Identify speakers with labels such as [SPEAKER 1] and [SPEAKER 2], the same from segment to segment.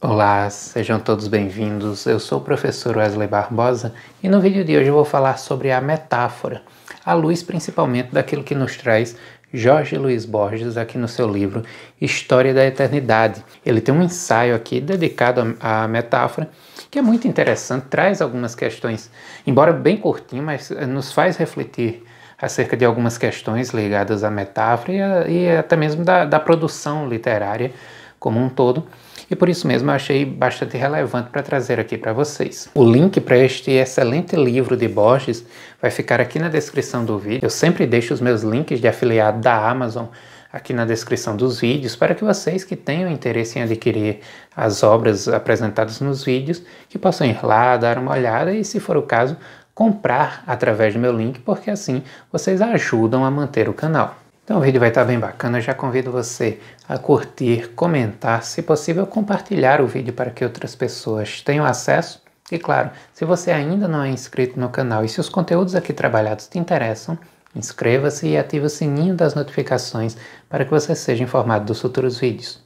[SPEAKER 1] Olá, sejam todos bem-vindos. Eu sou o professor Wesley Barbosa e no vídeo de hoje eu vou falar sobre a metáfora, à luz principalmente daquilo que nos traz Jorge Luiz Borges aqui no seu livro História da Eternidade. Ele tem um ensaio aqui dedicado à metáfora que é muito interessante, traz algumas questões, embora bem curtinho, mas eh, nos faz refletir acerca de algumas questões ligadas à metáfora e, a, e até mesmo da, da produção literária como um todo e por isso mesmo eu achei bastante relevante para trazer aqui para vocês. O link para este excelente livro de Borges vai ficar aqui na descrição do vídeo. Eu sempre deixo os meus links de afiliado da Amazon aqui na descrição dos vídeos para que vocês que tenham interesse em adquirir as obras apresentadas nos vídeos, que possam ir lá, dar uma olhada e, se for o caso, comprar através do meu link, porque assim vocês ajudam a manter o canal. Então o vídeo vai estar bem bacana, eu já convido você a curtir, comentar, se possível compartilhar o vídeo para que outras pessoas tenham acesso. E claro, se você ainda não é inscrito no canal e se os conteúdos aqui trabalhados te interessam, inscreva-se e ative o sininho das notificações para que você seja informado dos futuros vídeos.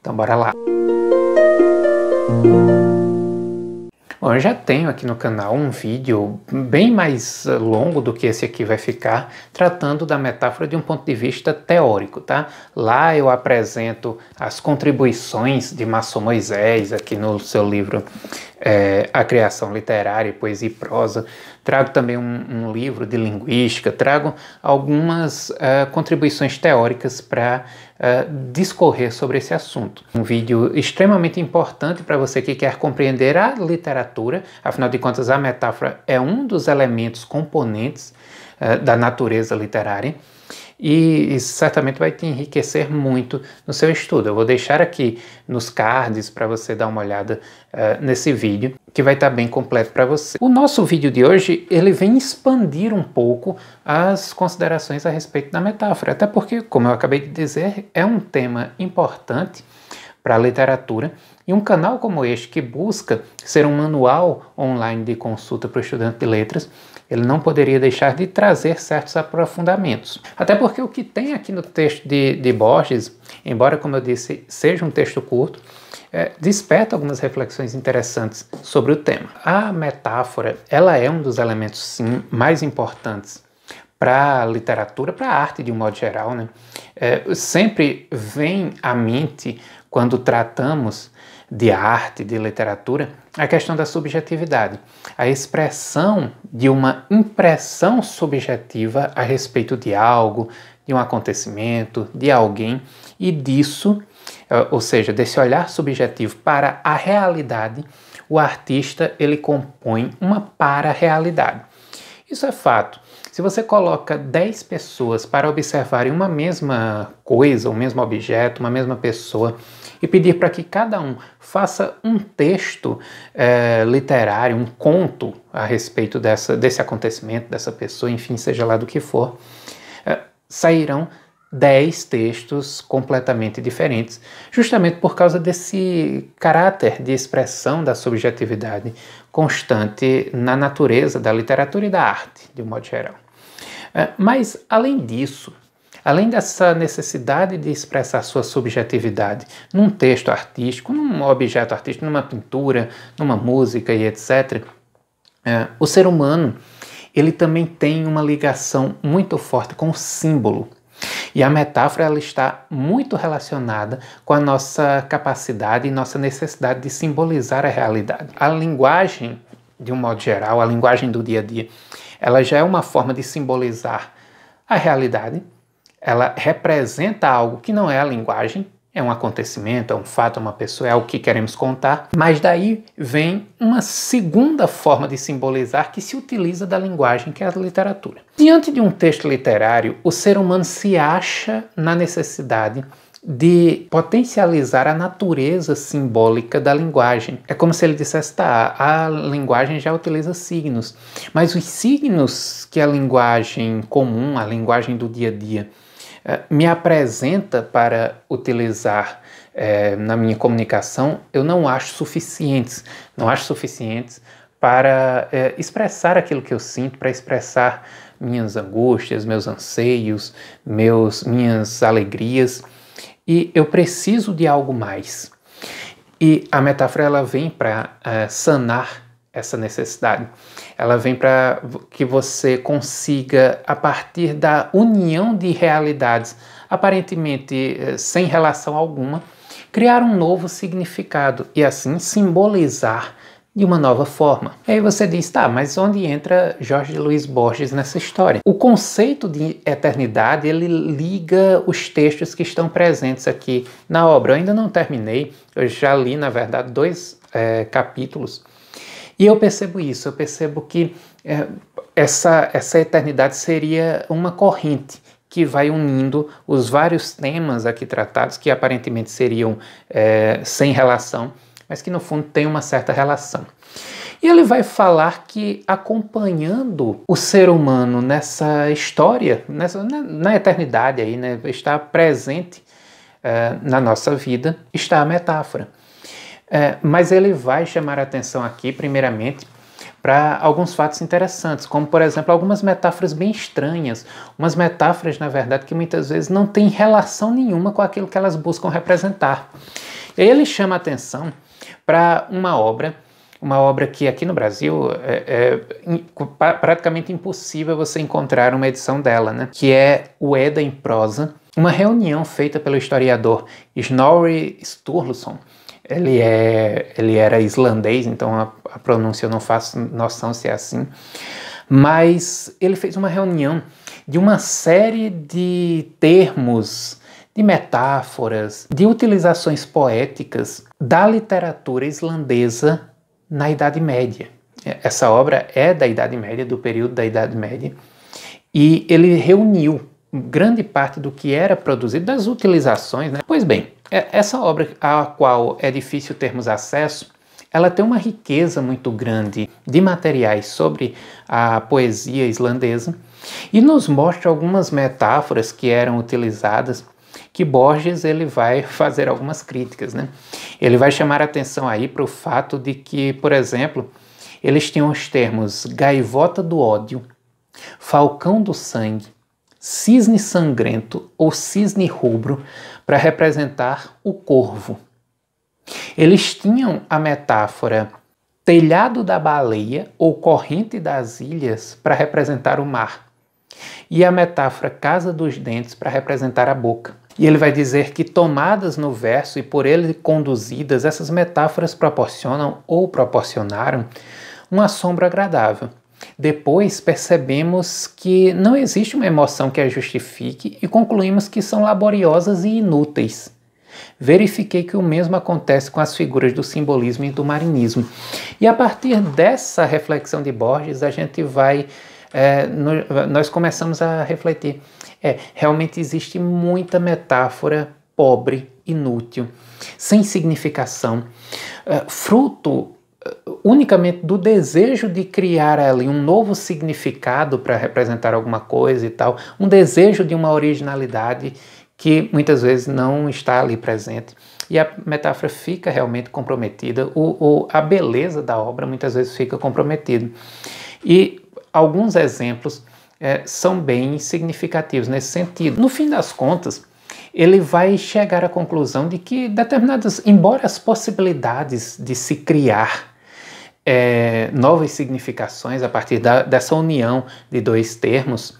[SPEAKER 1] Então bora lá! Bom, eu já tenho aqui no canal um vídeo bem mais eh, longo do que esse aqui vai ficar, tratando da metáfora de um ponto de vista teórico, tá? Lá eu apresento as contribuições de Masson Moisés aqui no seu livro é, a criação literária, poesia e prosa, trago também um, um livro de linguística, trago algumas uh, contribuições teóricas para uh, é, discorrer sobre esse assunto. Um vídeo extremamente importante para você que quer compreender a literatura, afinal de contas, a metáfora é um dos elementos componentes uh, da natureza literária e isso certamente vai te enriquecer muito no seu estudo. Eu vou deixar aqui nos cards para você dar uma olhada uh, nesse vídeo, que vai estar tá bem completo para você. O nosso vídeo de hoje, ele vem expandir um pouco as considerações a respeito da metáfora, até porque, como eu acabei de dizer, é um tema importante para a literatura e um canal como este, que busca ser um manual online de consulta para o estudante de letras, ele não poderia deixar de trazer certos aprofundamentos. Até porque o que tem aqui no texto de, de Borges, embora, como eu disse, seja um texto curto, é, desperta algumas reflexões interessantes sobre o tema. A metáfora, ela é um dos elementos, sim, mais importantes para a literatura, para a arte de um modo geral, né? É, sempre vem à mente quando tratamos de arte, de literatura, a questão da subjetividade, a expressão de uma impressão subjetiva a respeito de algo, de um acontecimento, de alguém, e disso, eh, ou seja, desse olhar subjetivo para a realidade, o artista ele compõe uma para-realidade. Isso é fato. Se você coloca 10 pessoas para observarem uma mesma coisa, um mesmo objeto, uma mesma pessoa, e pedir para que cada um faça um texto é, literário, um conto a respeito dessa, desse acontecimento, dessa pessoa, enfim, seja lá do que for, é, sairão dez textos completamente diferentes, justamente por causa desse caráter de expressão da subjetividade constante na natureza da literatura e da arte, de um modo geral. Eh, mas, além disso, além dessa necessidade de expressar sua subjetividade num texto artístico, num objeto artístico, numa pintura, numa música e etc., é, o ser humano ele também tem uma ligação muito forte com o símbolo. E a metáfora ela está muito relacionada com a nossa capacidade e nossa necessidade de simbolizar a realidade. A linguagem, de um modo geral, a linguagem do dia a dia, ela já é uma forma de simbolizar a realidade ela representa algo que não é a linguagem, é um acontecimento, é um fato, é uma pessoa, é o que queremos contar. Mas daí vem uma segunda forma de simbolizar que se utiliza da linguagem, que é a literatura. Diante de um texto literário, o ser humano se acha na necessidade de potencializar a natureza simbólica da linguagem. É como se ele dissesse, tá, a linguagem já utiliza signos, mas os signos que a linguagem comum, a linguagem do dia a dia, é, me apresenta para utilizar é, na minha comunicação, eu não acho suficientes. Não acho suficientes para é, expressar aquilo que eu sinto, para expressar minhas angústias, meus anseios, meus, minhas alegrias. E eu preciso de algo mais. E a metáfora ela vem para é, sanar essa necessidade. Ela vem para que você consiga, a partir da união de realidades, aparentemente eh, sem relação alguma, criar um novo significado e assim simbolizar de uma nova forma. E aí você diz, tá, mas onde entra Jorge Luiz Borges nessa história? O conceito de eternidade, ele liga os textos que estão presentes aqui na obra. Eu ainda não terminei, eu já li, na verdade, dois é, capítulos e eu percebo isso, eu percebo que é, essa, essa eternidade seria uma corrente que vai unindo os vários temas aqui tratados, que aparentemente seriam é, sem relação, mas que no fundo tem uma certa relação. E ele vai falar que acompanhando o ser humano nessa história, nessa, na, na eternidade aí, né, está presente é, na nossa vida, está a metáfora. É, mas ele vai chamar a atenção aqui, primeiramente, para alguns fatos interessantes, como por exemplo algumas metáforas bem estranhas, umas metáforas, na verdade, que muitas vezes não têm relação nenhuma com aquilo que elas buscam representar. ele chama a atenção para uma obra, uma obra que aqui no Brasil é, é praticamente impossível você encontrar uma edição dela, né? que é o Eda em prosa, uma reunião feita pelo historiador Snorri Sturluson ele, é, ele era islandês, então a, a pronúncia eu não faço noção se é assim. Mas ele fez uma reunião de uma série de termos, de metáforas, de utilizações poéticas da literatura islandesa na Idade Média. É, essa obra é da Idade Média, do período da Idade Média, e ele reuniu grande parte do que era produzido, das utilizações. Né? Pois bem, é, essa obra à qual é difícil termos acesso, ela tem uma riqueza muito grande de materiais sobre a poesia islandesa e nos mostra algumas metáforas que eram utilizadas que Borges ele vai fazer algumas críticas, né? Ele vai chamar atenção aí para o fato de que, por exemplo, eles tinham os termos gaivota do ódio, falcão do sangue, cisne sangrento ou cisne rubro para representar o corvo. Eles tinham a metáfora telhado da baleia ou corrente das ilhas para representar o mar, e a metáfora casa dos dentes para representar a boca. E ele vai dizer que tomadas no verso e por ele conduzidas, essas metáforas proporcionam ou proporcionaram uma sombra agradável. Depois percebemos que não existe uma emoção que a justifique e concluímos que são laboriosas e inúteis. Verifiquei que o mesmo acontece com as figuras do simbolismo e do marinismo. E a partir dessa reflexão de Borges, a gente vai. É, no, nós começamos a refletir. É, realmente existe muita metáfora pobre, inútil, sem significação, é, fruto unicamente do desejo de criar ali um novo significado para representar alguma coisa e tal, um desejo de uma originalidade que muitas vezes não está ali presente. E a metáfora fica realmente comprometida, o a beleza da obra muitas vezes fica comprometida. E alguns exemplos é, são bem significativos nesse sentido. No fim das contas, ele vai chegar à conclusão de que determinadas, embora as possibilidades de se criar é, novas significações a partir da, dessa união de dois termos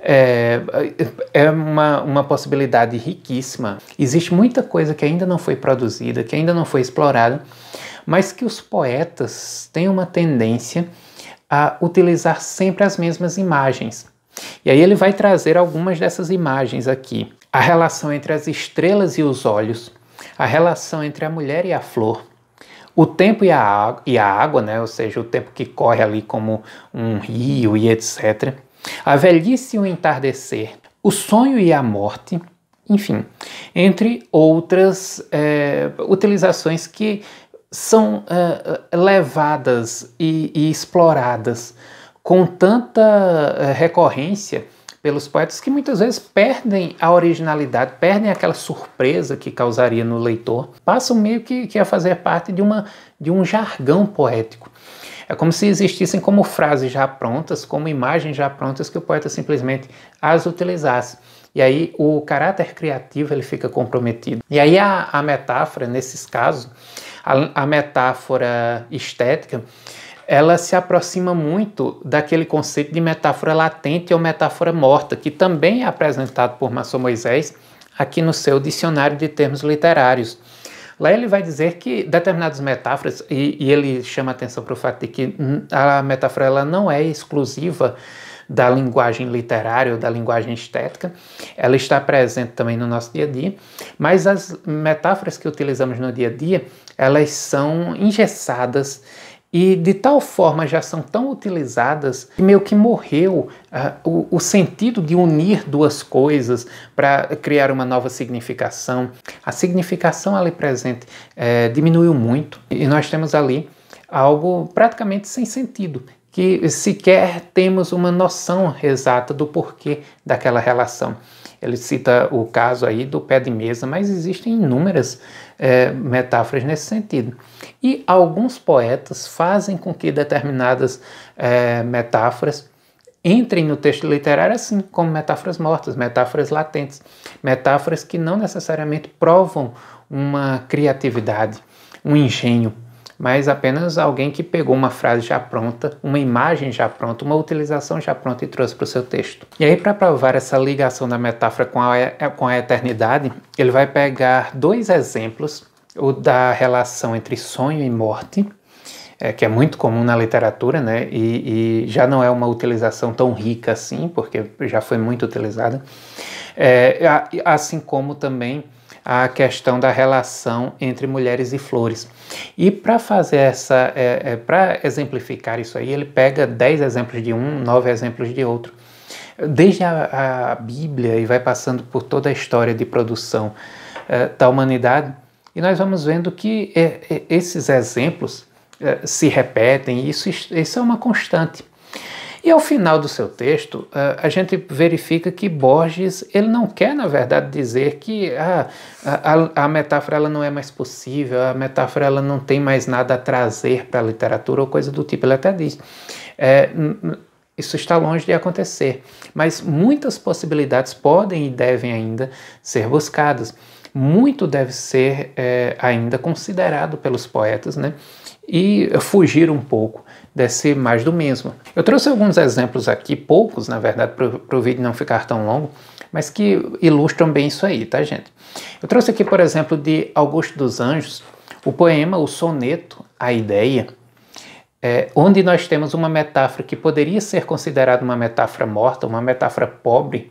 [SPEAKER 1] é, é uma, uma possibilidade riquíssima. Existe muita coisa que ainda não foi produzida, que ainda não foi explorada, mas que os poetas têm uma tendência a utilizar sempre as mesmas imagens. E aí ele vai trazer algumas dessas imagens aqui: a relação entre as estrelas e os olhos, a relação entre a mulher e a flor, o tempo e a, e a água, né? ou seja, o tempo que corre ali como um rio e etc. A velhice e o entardecer, o sonho e a morte, enfim, entre outras é, utilizações que são é, levadas e, e exploradas com tanta recorrência pelos poetas que muitas vezes perdem a originalidade, perdem aquela surpresa que causaria no leitor, passam meio que, que a fazer parte de, uma, de um jargão poético. É como se existissem como frases já prontas, como imagens já prontas que o poeta simplesmente as utilizasse. E aí o caráter criativo ele fica comprometido. E aí a, a metáfora, nesses casos, a, a metáfora estética, ela se aproxima muito daquele conceito de metáfora latente ou metáfora morta, que também é apresentado por Maçom Moisés aqui no seu dicionário de termos literários. Lá ele vai dizer que determinadas metáforas, e, e ele chama atenção para o fato de que hum, a metáfora ela não é exclusiva da linguagem literária ou da linguagem estética, ela está presente também no nosso dia a dia, mas as metáforas que utilizamos no dia a dia, elas são engessadas e de tal forma já são tão utilizadas que meio que morreu uh, o, o, sentido de unir duas coisas para criar uma nova significação. A significação ali é presente é, diminuiu muito e nós temos ali algo praticamente sem sentido. Que sequer temos uma noção exata do porquê daquela relação. Ele cita o caso aí do pé de mesa, mas existem inúmeras é, metáforas nesse sentido. E alguns poetas fazem com que determinadas é, metáforas entrem no texto literário assim, como metáforas mortas, metáforas latentes, metáforas que não necessariamente provam uma criatividade, um engenho mas apenas alguém que pegou uma frase já pronta, uma imagem já pronta, uma utilização já pronta e trouxe para o seu texto. E aí, para provar essa ligação da metáfora com a, com a eternidade, ele vai pegar dois exemplos: o da relação entre sonho e morte. É, que é muito comum na literatura, né? E, e, já não é uma utilização tão rica assim, porque já foi muito utilizada. É, assim como também a questão da relação entre mulheres e flores. E para fazer essa, é, é, para exemplificar isso aí, ele pega dez exemplos de um, nove exemplos de outro. Desde a, a Bíblia e vai passando por toda a história de produção é, da humanidade, e nós vamos vendo que é, é, esses exemplos é, se repetem, e isso, isso é uma constante. E ao final do seu texto, ah, a gente verifica que Borges ele não quer, na verdade, dizer que ah, a, a metáfora ela não é mais possível, a metáfora ela não tem mais nada a trazer para a literatura ou coisa do tipo. Ele até diz. É, isso está longe de acontecer, mas muitas possibilidades podem e devem ainda ser buscadas muito deve ser é, ainda considerado pelos poetas, né? E fugir um pouco desse mais do mesmo. Eu trouxe alguns exemplos aqui, poucos na verdade, para o vídeo não ficar tão longo, mas que ilustram bem isso aí, tá, gente? Eu trouxe aqui, por exemplo, de Augusto dos Anjos, o poema, o soneto, a ideia, é, onde nós temos uma metáfora que poderia ser considerada uma metáfora morta, uma metáfora pobre,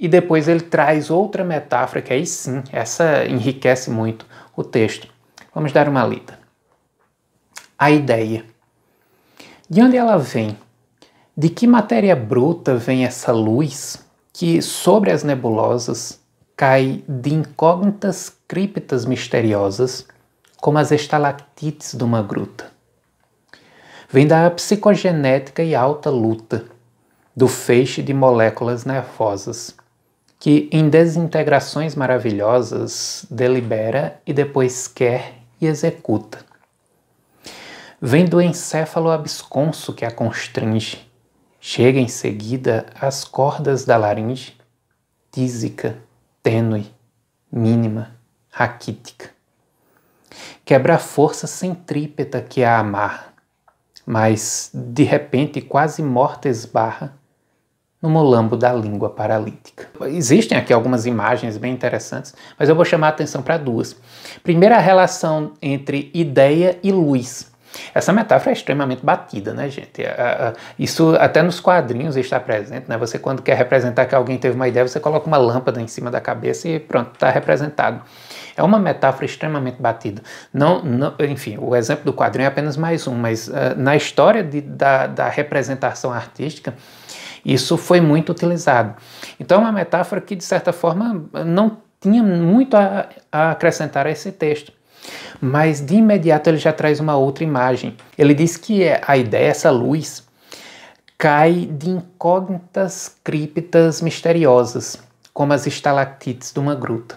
[SPEAKER 1] e depois ele traz outra metáfora que aí sim, essa enriquece muito o texto. Vamos dar uma lida. A ideia. De onde ela vem? De que matéria bruta vem essa luz que sobre as nebulosas cai de incógnitas criptas misteriosas, como as estalactites de uma gruta? Vem da psicogenética e alta luta, do feixe de moléculas nervosas que em desintegrações maravilhosas delibera e depois quer e executa. Vem do encéfalo absconso que a constringe, chega em seguida às cordas da laringe, tísica, tênue, mínima, raquítica. Quebra a força centrípeta que a amarra, mas de repente quase morta esbarra no molambo da língua paralítica. Existem aqui algumas imagens bem interessantes, mas eu vou chamar a atenção para duas. Primeiro, a relação entre ideia e luz. Essa metáfora é extremamente batida, né, gente? Isso até nos quadrinhos está presente, né? Você, quando quer representar que alguém teve uma ideia, você coloca uma lâmpada em cima da cabeça e pronto, está representado. É uma metáfora extremamente batida. Não, não, enfim, o exemplo do quadrinho é apenas mais um, mas uh, na história de, da, da representação artística, isso foi muito utilizado. Então é uma metáfora que, de certa forma, não tinha muito a, a acrescentar a esse texto. Mas de imediato ele já traz uma outra imagem. Ele diz que é, a ideia, essa luz, cai de incógnitas criptas misteriosas, como as estalactites de uma gruta.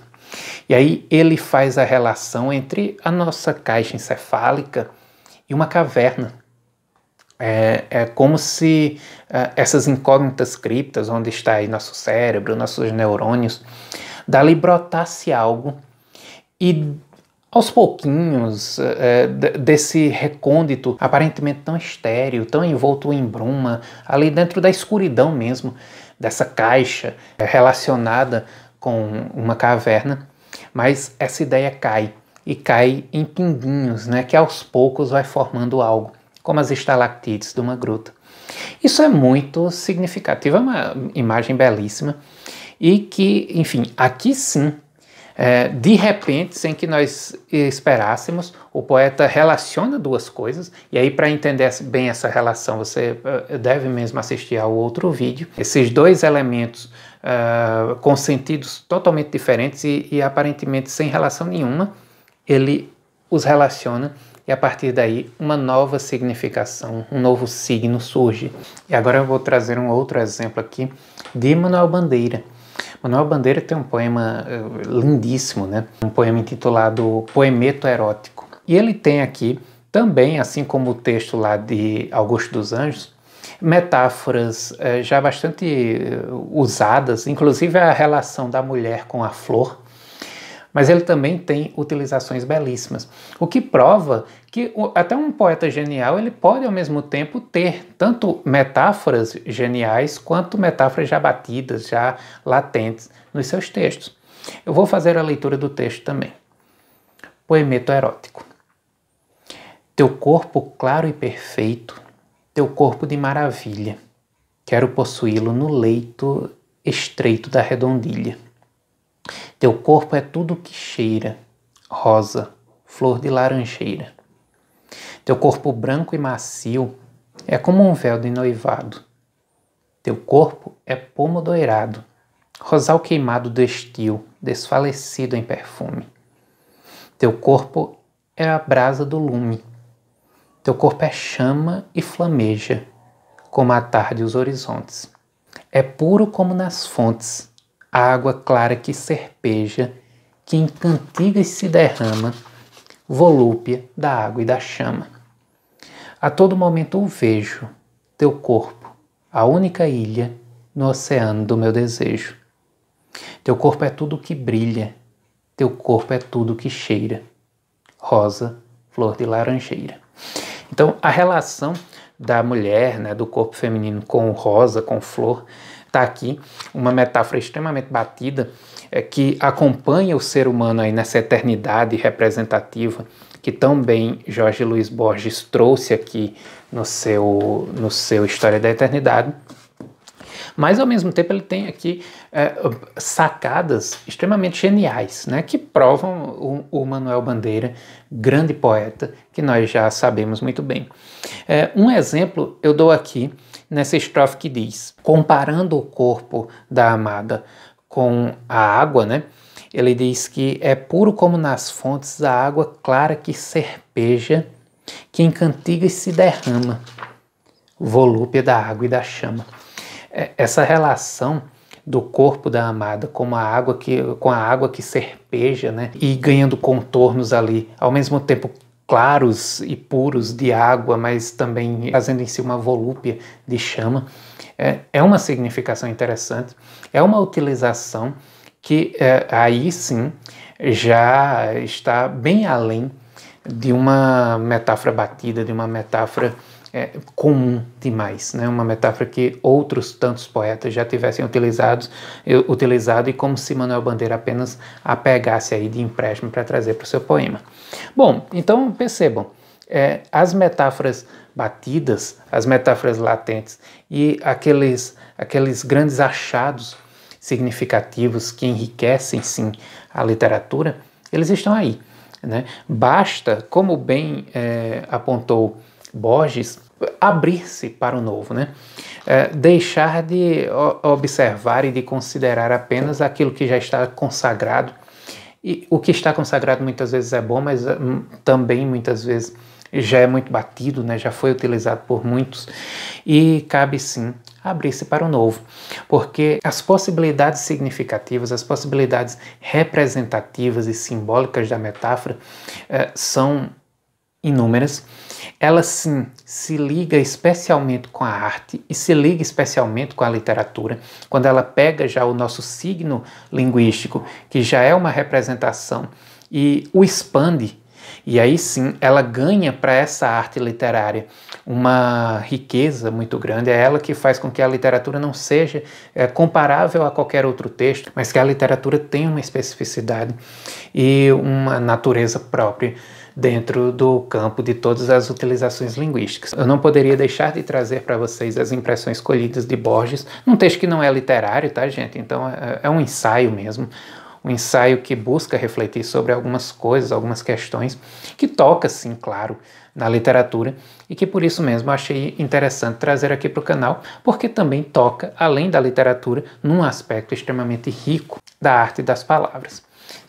[SPEAKER 1] E aí ele faz a relação entre a nossa caixa encefálica e uma caverna. É, é como se é, essas incógnitas criptas, onde está aí nosso cérebro, nossos neurônios, dali brotasse algo e aos pouquinhos é, é desse recôndito aparentemente tão estéreo, tão envolto em bruma, ali dentro da escuridão mesmo, dessa caixa é, relacionada com uma caverna, mas essa ideia cai e cai em pinguinhos, né, que aos poucos vai formando algo como as estalactites de uma gruta. Isso é muito significativo, é uma imagem belíssima e que, enfim, aqui sim, é, de repente, sem que nós esperássemos, o poeta relaciona duas coisas, e aí, para entender bem essa relação, você é, deve mesmo assistir ao outro vídeo. Esses dois elementos uh, com sentidos totalmente diferentes e, e aparentemente sem relação nenhuma, ele os relaciona e a partir daí uma nova significação, um novo signo surge. E agora eu vou trazer um outro exemplo aqui de Manuel Bandeira. Manuel Bandeira tem um poema eh, lindíssimo, né? Um poema intitulado Poemeto Erótico. E ele tem aqui também, assim como o texto lá de Augusto dos Anjos, metáforas eh, já bastante eh, usadas, inclusive a relação da mulher com a flor, mas ele também tem utilizações belíssimas, o que prova que até um poeta genial ele pode ao mesmo tempo ter tanto metáforas geniais quanto metáforas já batidas, já latentes nos seus textos. Eu vou fazer a leitura do texto também. Poemeto erótico. Teu corpo claro e perfeito, teu corpo de maravilha. Quero possuí-lo no leito estreito da redondilha. Teu corpo é tudo que cheira, rosa, flor de laranjeira. Teu corpo branco e macio é como um véu de noivado. Teu corpo é pomo doirado, rosal queimado do estio, desfalecido em perfume. Teu corpo é a brasa do lume. Teu corpo é chama e flameja, como a tarde os horizontes. É puro como nas fontes, água clara que serpeja, que em cantigas se derrama, volúpia da água e da chama. A todo momento o vejo, teu corpo, a única ilha no oceano do meu desejo. Teu corpo é tudo que brilha, teu corpo é tudo que cheira. Rosa, flor de laranjeira. Então, a relação da mulher, né, do corpo feminino com rosa, com flor, está aqui, uma metáfora extremamente batida é, que acompanha o ser humano aí nessa eternidade representativa que também Jorge Luiz Borges trouxe aqui no seu, no seu História da Eternidade. Mas ao mesmo tempo ele tem aqui é, sacadas extremamente geniais, né, que provam o, o, Manuel Bandeira, grande poeta, que nós já sabemos muito bem. É, um exemplo eu dou aqui nessa estrofe que diz, comparando o corpo da amada com a água, né? Ele diz que é puro como nas fontes a água clara que serpeja, que em cantigas se derrama, volúpia da água e da chama. É, essa relação do corpo da amada com a água que com a água que serpeja, né? E ganhando contornos ali, ao mesmo tempo claros e puros de água, mas também fazendo em si uma volúpia de chama. É, é uma significação interessante, é uma utilização que é, aí sim já está bem além de uma metáfora batida, de uma metáfora é, comum demais, né? uma metáfora que outros tantos poetas já tivessem utilizado, utilizado e como se Manuel Bandeira apenas apegasse aí de empréstimo para trazer para o seu poema. Bom, então percebam, é, as metáforas batidas, as metáforas latentes e aqueles, aqueles grandes achados significativos que enriquecem sim a literatura, eles estão aí. Né? Basta, como bem é, apontou Borges abrir-se para o novo, né? É, deixar de observar e de considerar apenas aquilo que já está consagrado. E o que está consagrado muitas vezes é bom, mas hum, também muitas vezes já é muito batido, né? já foi utilizado por muitos. E cabe sim abrir-se para o novo, porque as possibilidades significativas, as possibilidades representativas e simbólicas da metáfora é, são inúmeras, ela sim se liga especialmente com a arte e se liga especialmente com a literatura, quando ela pega já o nosso signo linguístico, que já é uma representação, e o expande. E aí sim ela ganha para essa arte literária uma riqueza muito grande. É ela que faz com que a literatura não seja é, comparável a qualquer outro texto, mas que a literatura tenha uma especificidade e uma natureza própria dentro do campo de todas as utilizações linguísticas. Eu não poderia deixar de trazer para vocês as impressões colhidas de Borges, num texto que não é literário, tá, gente? Então é, é, um ensaio mesmo um ensaio que busca refletir sobre algumas coisas, algumas questões, que toca, sim, claro, na literatura e que por isso mesmo achei interessante trazer aqui para o canal, porque também toca, além da literatura, num aspecto extremamente rico da arte das palavras.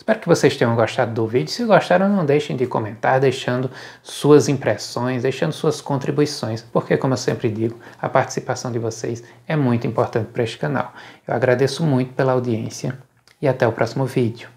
[SPEAKER 1] Espero que vocês tenham gostado do vídeo. Se gostaram, não deixem de comentar, deixando suas impressões, deixando suas contribuições, porque, como eu sempre digo, a participação de vocês é muito importante para este canal. Eu agradeço muito pela audiência e até o próximo vídeo.